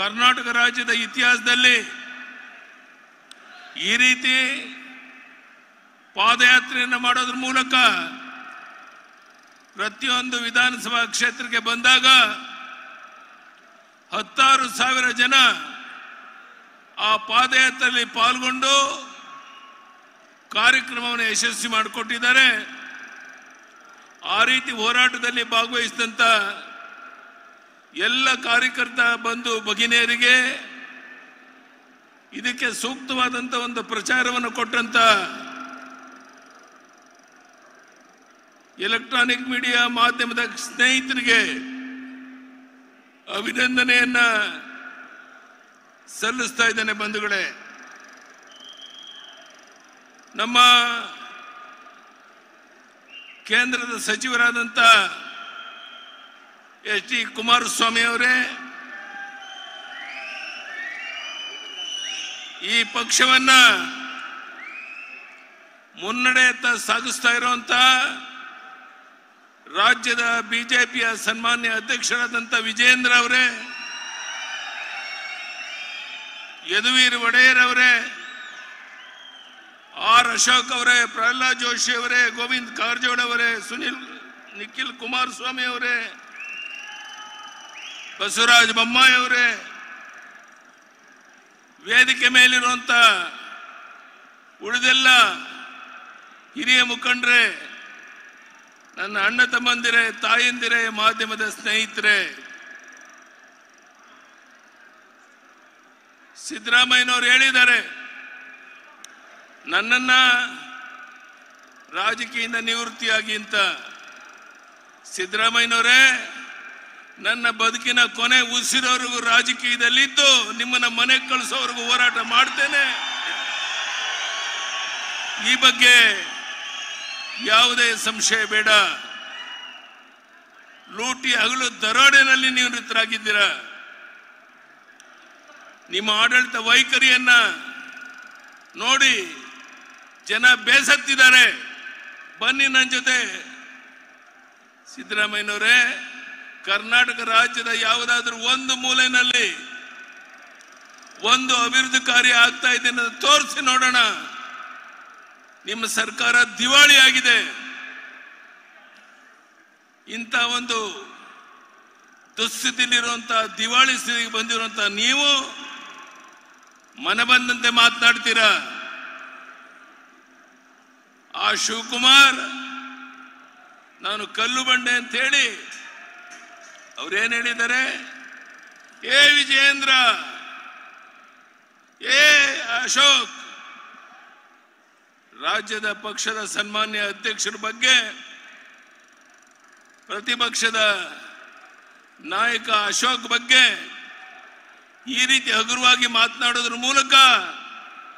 ಕರ್ನಾಟಕ ರಾಜ್ಯದ ಇತಿಹಾಸದಲ್ಲಿ ಈ ರೀತಿ ಪಾದಯಾತ್ರೆಯನ್ನು ಮಾಡೋದ್ರ ಮೂಲಕ ಪ್ರತಿಯೊಂದು ವಿಧಾನಸಭಾ ಕ್ಷೇತ್ರಕ್ಕೆ ಬಂದಾಗ ಹತ್ತಾರು ಸಾವಿರ ಜನ ಆ ಪಾದಯಾತ್ರೆಯಲ್ಲಿ ಪಾಲ್ಗೊಂಡು ಕಾರ್ಯಕ್ರಮವನ್ನು ಯಶಸ್ವಿ ಮಾಡಿಕೊಟ್ಟಿದ್ದಾರೆ ಆ ರೀತಿ ಹೋರಾಟದಲ್ಲಿ ಭಾಗವಹಿಸಿದಂಥ ಎಲ್ಲ ಕಾರ್ಯಕರ್ತ ಬಂದು ಭಗಿನಿಯರಿಗೆ ಇದಕ್ಕೆ ಸೂಕ್ತವಾದಂಥ ಒಂದು ಪ್ರಚಾರವನ್ನು ಕೊಟ್ಟಂತ ಎಲೆಕ್ಟ್ರಾನಿಕ್ ಮೀಡಿಯಾ ಮಾಧ್ಯಮದ ಸ್ನೇಹಿತರಿಗೆ ಅಭಿನಂದನೆಯನ್ನ ಸಲ್ಲಿಸ್ತಾ ಇದ್ದೇನೆ ಬಂಧುಗಳೇ ನಮ್ಮ ಕೇಂದ್ರದ ಸಚಿವರಾದಂಥ ಎಚ್ ಡಿ ಕುಮಾರಸ್ವಾಮಿ ಅವರೇ ಈ ಪಕ್ಷವನ್ನ ಮುನ್ನಡೆ ಸಾಗಿಸ್ತಾ ಇರುವಂತ ರಾಜ್ಯದ ಬಿಜೆಪಿಯ ಸನ್ಮಾನ್ಯ ಅಧ್ಯಕ್ಷರಾದಂಥ ವಿಜೇಂದ್ರ ಅವರೇ ಯದುವೀರ್ ಒಡೆಯರ್ ಅವರೇ ಆರ್ ಅಶೋಕ್ ಅವರೇ ಪ್ರಹ್ಲಾದ್ ಜೋಶಿ ಅವರೇ ಗೋವಿಂದ್ ಕಾರಜೋಳ ಅವರೇ ಸುನಿಲ್ ನಿಖಿಲ್ ಕುಮಾರಸ್ವಾಮಿ ಅವರೇ ಬಸವರಾಜ ಬೊಮ್ಮಾಯಿಯವರೇ ವೇದಿಕೆ ಮೇಲಿರುವಂತ ಉಳಿದೆಲ್ಲ ಹಿರಿಯ ಮುಖಂಡ್ರೆ ನನ್ನ ಅಣ್ಣ ತಮ್ಮಂದಿರೇ ತಾಯಂದಿರೇ ಮಾಧ್ಯಮದ ಸ್ನೇಹಿತರೆ ಸಿದ್ದರಾಮಯ್ಯನವರು ಹೇಳಿದ್ದಾರೆ ನನ್ನನ್ನ ರಾಜಕೀಯದಿಂದ ನಿವೃತ್ತಿಯಾಗಿ ಅಂತ ಸಿದ್ದರಾಮಯ್ಯನವರೇ ನನ್ನ ಬದುಕಿನ ಕೊನೆ ಉಸಿರೋರಿಗೂ ಇದ್ದು ನಿಮ್ಮನ್ನ ಮನೆ ಕಳಿಸೋವರೆಗೂ ಹೋರಾಟ ಮಾಡ್ತೇನೆ ಈ ಬಗ್ಗೆ ಯಾವುದೇ ಸಂಶಯ ಬೇಡ ಲೂಟಿ ಹಗಲು ದರೋಡೆನಲ್ಲಿ ನಿವೃತ್ತರಾಗಿದ್ದೀರ ನಿಮ್ಮ ಆಡಳಿತ ವೈಖರಿಯನ್ನ ನೋಡಿ ಜನ ಬೇಸತ್ತಿದ್ದಾರೆ ಬನ್ನಿ ನನ್ನ ಜೊತೆ ಸಿದ್ದರಾಮಯ್ಯನವರೇ ಕರ್ನಾಟಕ ರಾಜ್ಯದ ಯಾವುದಾದ್ರೂ ಒಂದು ಮೂಲೆಯಲ್ಲಿ ಒಂದು ಅಭಿವೃದ್ಧಿ ಕಾರ್ಯ ಆಗ್ತಾ ಇದೆ ತೋರಿಸಿ ನೋಡೋಣ ನಿಮ್ಮ ಸರ್ಕಾರ ದಿವಾಳಿ ಆಗಿದೆ ಇಂಥ ಒಂದು ದುಸ್ಥಿತಿಲಿರುವಂತಹ ದಿವಾಳಿ ಸ್ಥಿತಿಗೆ ಬಂದಿರುವಂತ ನೀವು ಮನ ಬಂದಂತೆ ಮಾತನಾಡ್ತೀರಾ ಆ ಶಿವಕುಮಾರ್ ನಾನು ಕಲ್ಲು ಬಂಡೆ ಅಂತ ಹೇಳಿ ಅವರೇನು ಹೇಳಿದ್ದಾರೆ ಏ ವಿಜಯೇಂದ್ರ ಏ ಅಶೋಕ್ ರಾಜ್ಯದ ಪಕ್ಷದ ಸನ್ಮಾನ್ಯ ಅಧ್ಯಕ್ಷರ ಬಗ್ಗೆ ಪ್ರತಿಪಕ್ಷದ ನಾಯಕ ಅಶೋಕ್ ಬಗ್ಗೆ ಈ ರೀತಿ ಹಗುರವಾಗಿ ಮಾತನಾಡೋದ್ರ ಮೂಲಕ